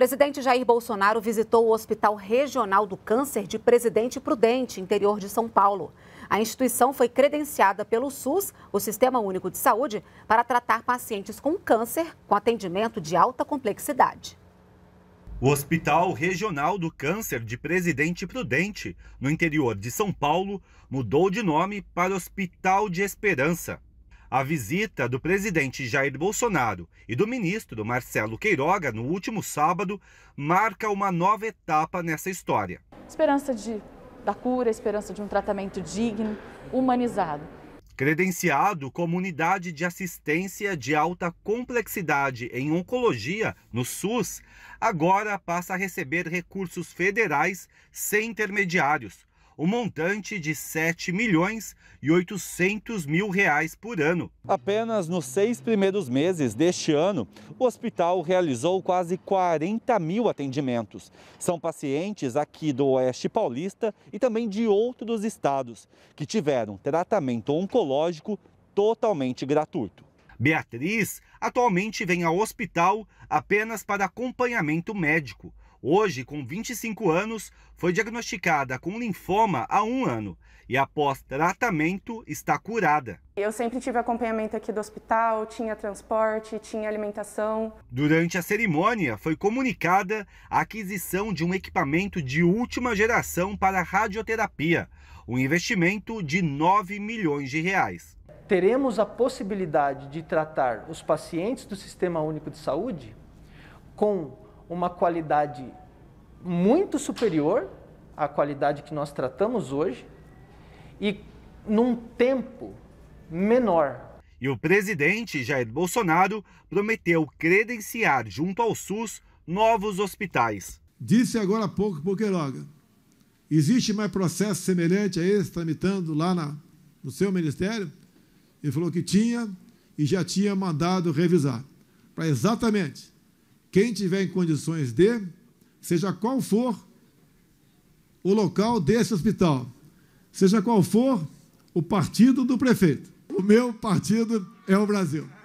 presidente Jair Bolsonaro visitou o Hospital Regional do Câncer de Presidente Prudente, interior de São Paulo. A instituição foi credenciada pelo SUS, o Sistema Único de Saúde, para tratar pacientes com câncer com atendimento de alta complexidade. O Hospital Regional do Câncer de Presidente Prudente, no interior de São Paulo, mudou de nome para Hospital de Esperança. A visita do presidente Jair Bolsonaro e do ministro Marcelo Queiroga no último sábado marca uma nova etapa nessa história. Esperança de, da cura, esperança de um tratamento digno, humanizado. Credenciado como unidade de assistência de alta complexidade em oncologia no SUS, agora passa a receber recursos federais sem intermediários o montante de 7 milhões e 800 mil reais por ano. Apenas nos seis primeiros meses deste ano, o hospital realizou quase 40 mil atendimentos. São pacientes aqui do Oeste Paulista e também de outros estados que tiveram tratamento oncológico totalmente gratuito. Beatriz atualmente vem ao hospital apenas para acompanhamento médico. Hoje, com 25 anos, foi diagnosticada com linfoma há um ano e, após tratamento, está curada. Eu sempre tive acompanhamento aqui do hospital, tinha transporte, tinha alimentação. Durante a cerimônia, foi comunicada a aquisição de um equipamento de última geração para radioterapia, um investimento de 9 milhões de reais. Teremos a possibilidade de tratar os pacientes do Sistema Único de Saúde com uma qualidade muito superior à qualidade que nós tratamos hoje e num tempo menor. E o presidente Jair Bolsonaro prometeu credenciar junto ao SUS novos hospitais. Disse agora há pouco por Existe mais processo semelhante a esse tramitando lá na, no seu ministério? Ele falou que tinha e já tinha mandado revisar para exatamente quem tiver em condições de, seja qual for o local desse hospital, seja qual for o partido do prefeito, o meu partido é o Brasil.